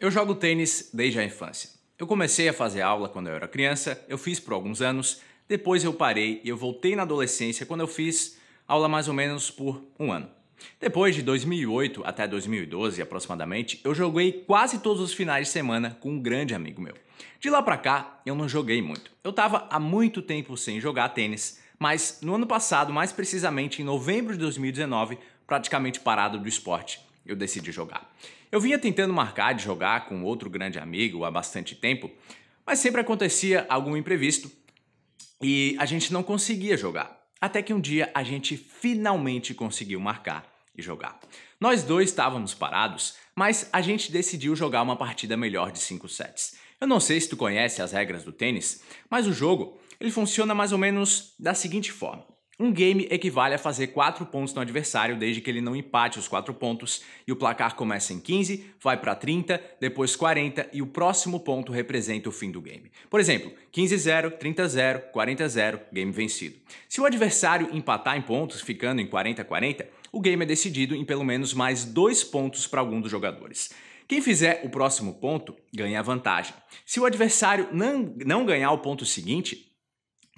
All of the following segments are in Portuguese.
Eu jogo tênis desde a infância. Eu comecei a fazer aula quando eu era criança, eu fiz por alguns anos, depois eu parei e eu voltei na adolescência quando eu fiz aula mais ou menos por um ano. Depois de 2008 até 2012 aproximadamente, eu joguei quase todos os finais de semana com um grande amigo meu. De lá pra cá, eu não joguei muito. Eu tava há muito tempo sem jogar tênis, mas no ano passado, mais precisamente em novembro de 2019, praticamente parado do esporte, eu decidi jogar. Eu vinha tentando marcar de jogar com outro grande amigo há bastante tempo, mas sempre acontecia algum imprevisto e a gente não conseguia jogar. Até que um dia a gente finalmente conseguiu marcar e jogar. Nós dois estávamos parados, mas a gente decidiu jogar uma partida melhor de 5 sets. Eu não sei se tu conhece as regras do tênis, mas o jogo ele funciona mais ou menos da seguinte forma. Um game equivale a fazer 4 pontos no adversário desde que ele não empate os 4 pontos, e o placar começa em 15, vai para 30, depois 40 e o próximo ponto representa o fim do game. Por exemplo, 15-0, 30-0, 40-0, game vencido. Se o adversário empatar em pontos, ficando em 40-40, o game é decidido em pelo menos mais 2 pontos para algum dos jogadores. Quem fizer o próximo ponto ganha a vantagem. Se o adversário não, não ganhar o ponto seguinte,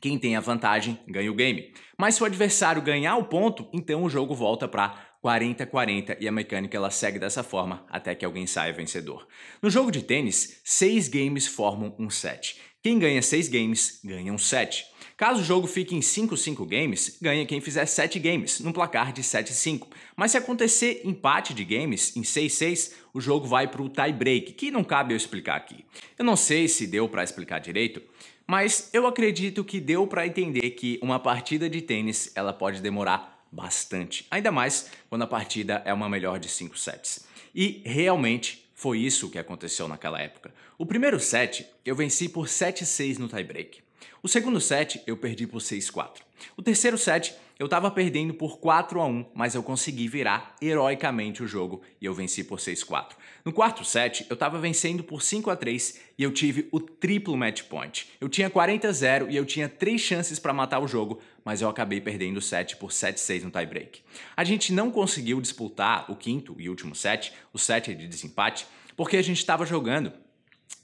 quem tem a vantagem ganha o game. Mas se o adversário ganhar o ponto, então o jogo volta para 40-40 e a mecânica ela segue dessa forma até que alguém saia vencedor. No jogo de tênis, seis games formam um set. Quem ganha seis games ganha um set. Caso o jogo fique em 5-5 games, ganha quem fizer 7 games, num placar de 7-5. Mas se acontecer empate de games em 6-6, o jogo vai para o tie break, que não cabe eu explicar aqui. Eu não sei se deu para explicar direito, mas eu acredito que deu para entender que uma partida de tênis ela pode demorar bastante, ainda mais quando a partida é uma melhor de 5 sets. E realmente foi isso que aconteceu naquela época. O primeiro set eu venci por 7-6 no tie break. O segundo set eu perdi por 6-4. O terceiro set eu tava perdendo por 4 a 1, mas eu consegui virar heroicamente o jogo e eu venci por 6-4. No quarto set eu tava vencendo por 5 a 3 e eu tive o triplo match point. Eu tinha 40 a 0 e eu tinha 3 chances para matar o jogo, mas eu acabei perdendo o set por 7-6 no tiebreak. A gente não conseguiu disputar o quinto e último set, o set de desempate, porque a gente estava jogando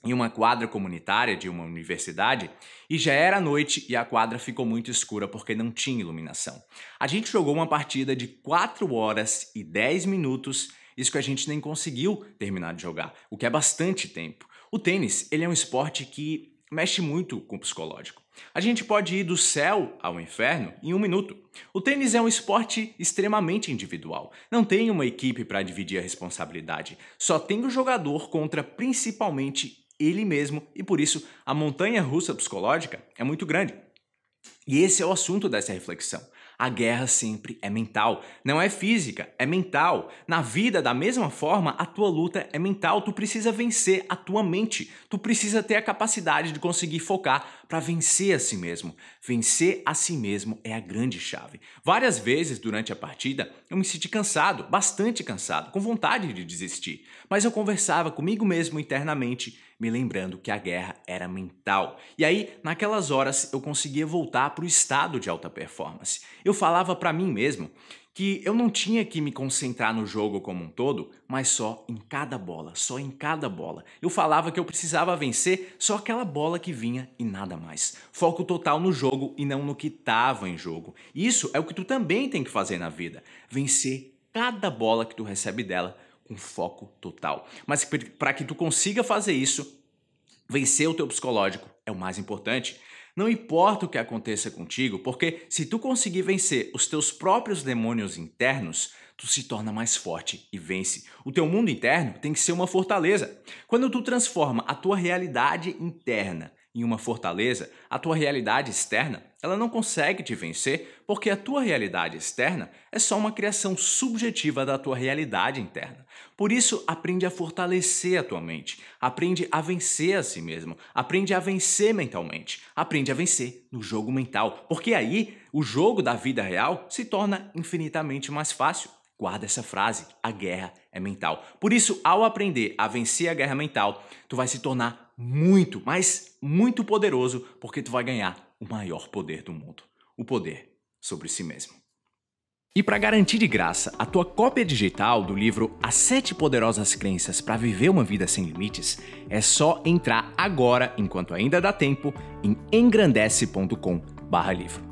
em uma quadra comunitária de uma universidade e já era noite e a quadra ficou muito escura porque não tinha iluminação. A gente jogou uma partida de 4 horas e 10 minutos, isso que a gente nem conseguiu terminar de jogar, o que é bastante tempo. O tênis, ele é um esporte que mexe muito com o psicológico. A gente pode ir do céu ao inferno em um minuto. O tênis é um esporte extremamente individual. Não tem uma equipe para dividir a responsabilidade. Só tem o jogador contra principalmente ele mesmo e por isso a montanha russa psicológica é muito grande. E esse é o assunto dessa reflexão. A guerra sempre é mental. Não é física, é mental. Na vida, da mesma forma, a tua luta é mental. Tu precisa vencer a tua mente. Tu precisa ter a capacidade de conseguir focar para vencer a si mesmo. Vencer a si mesmo é a grande chave. Várias vezes durante a partida, eu me senti cansado, bastante cansado, com vontade de desistir. Mas eu conversava comigo mesmo internamente me lembrando que a guerra era mental. E aí, naquelas horas, eu conseguia voltar para o estado de alta performance. Eu falava para mim mesmo que eu não tinha que me concentrar no jogo como um todo, mas só em cada bola, só em cada bola. Eu falava que eu precisava vencer só aquela bola que vinha e nada mais. Foco total no jogo e não no que estava em jogo. Isso é o que tu também tem que fazer na vida: vencer cada bola que tu recebe dela com foco total. Mas para que tu consiga fazer isso, vencer o teu psicológico é o mais importante. Não importa o que aconteça contigo, porque se tu conseguir vencer os teus próprios demônios internos, tu se torna mais forte e vence. O teu mundo interno tem que ser uma fortaleza. Quando tu transforma a tua realidade interna em uma fortaleza, a tua realidade externa, ela não consegue te vencer, porque a tua realidade externa é só uma criação subjetiva da tua realidade interna. Por isso, aprende a fortalecer a tua mente, aprende a vencer a si mesmo, aprende a vencer mentalmente, aprende a vencer no jogo mental, porque aí o jogo da vida real se torna infinitamente mais fácil. Guarda essa frase, a guerra é mental. Por isso, ao aprender a vencer a guerra mental, tu vai se tornar muito, mas muito poderoso, porque tu vai ganhar o maior poder do mundo, o poder sobre si mesmo. E para garantir de graça a tua cópia digital do livro As Sete Poderosas Crenças para Viver uma Vida Sem Limites, é só entrar agora, enquanto ainda dá tempo, em engrandece.com/livro.